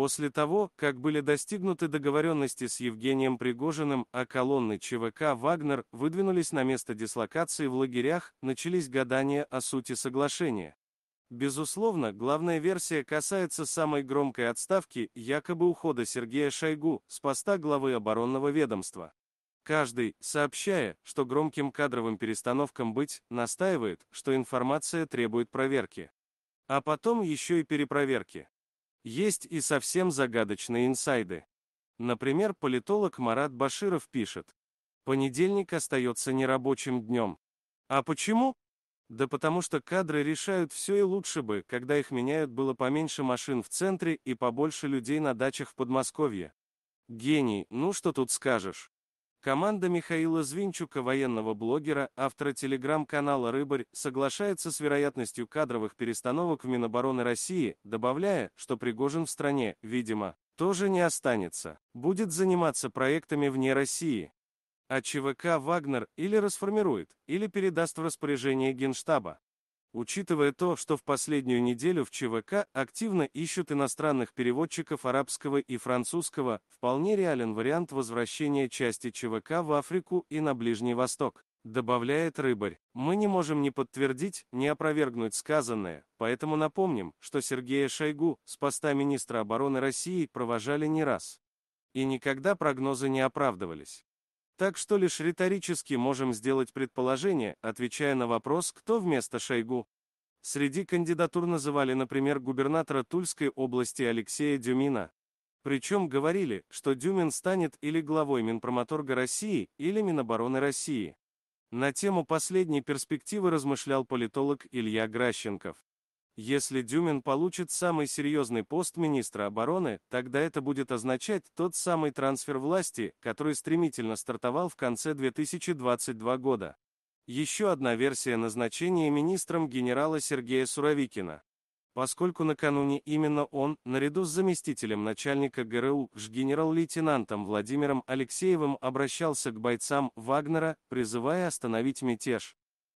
После того, как были достигнуты договоренности с Евгением Пригожиным, о колонны ЧВК «Вагнер» выдвинулись на место дислокации в лагерях, начались гадания о сути соглашения. Безусловно, главная версия касается самой громкой отставки, якобы ухода Сергея Шойгу, с поста главы оборонного ведомства. Каждый, сообщая, что громким кадровым перестановкам быть, настаивает, что информация требует проверки. А потом еще и перепроверки. Есть и совсем загадочные инсайды. Например, политолог Марат Баширов пишет, «Понедельник остается нерабочим днем». А почему? Да потому что кадры решают все и лучше бы, когда их меняют было поменьше машин в центре и побольше людей на дачах в Подмосковье. Гений, ну что тут скажешь. Команда Михаила Звинчука, военного блогера, автора телеграм-канала «Рыбарь», соглашается с вероятностью кадровых перестановок в Минобороны России, добавляя, что Пригожин в стране, видимо, тоже не останется, будет заниматься проектами вне России. А ЧВК «Вагнер» или расформирует, или передаст в распоряжение Генштаба. Учитывая то, что в последнюю неделю в ЧВК активно ищут иностранных переводчиков арабского и французского, вполне реален вариант возвращения части ЧВК в Африку и на Ближний Восток. Добавляет Рыбарь, мы не можем ни подтвердить, ни опровергнуть сказанное, поэтому напомним, что Сергея Шойгу с поста министра обороны России провожали не раз. И никогда прогнозы не оправдывались. Так что лишь риторически можем сделать предположение, отвечая на вопрос, кто вместо Шойгу. Среди кандидатур называли, например, губернатора Тульской области Алексея Дюмина. Причем говорили, что Дюмин станет или главой Минпромторга России, или Минобороны России. На тему последней перспективы размышлял политолог Илья Гращенков. Если Дюмин получит самый серьезный пост министра обороны, тогда это будет означать тот самый трансфер власти, который стремительно стартовал в конце 2022 года. Еще одна версия назначения министром генерала Сергея Суровикина. Поскольку накануне именно он, наряду с заместителем начальника ГРУ, с генерал-лейтенантом Владимиром Алексеевым обращался к бойцам Вагнера, призывая остановить мятеж,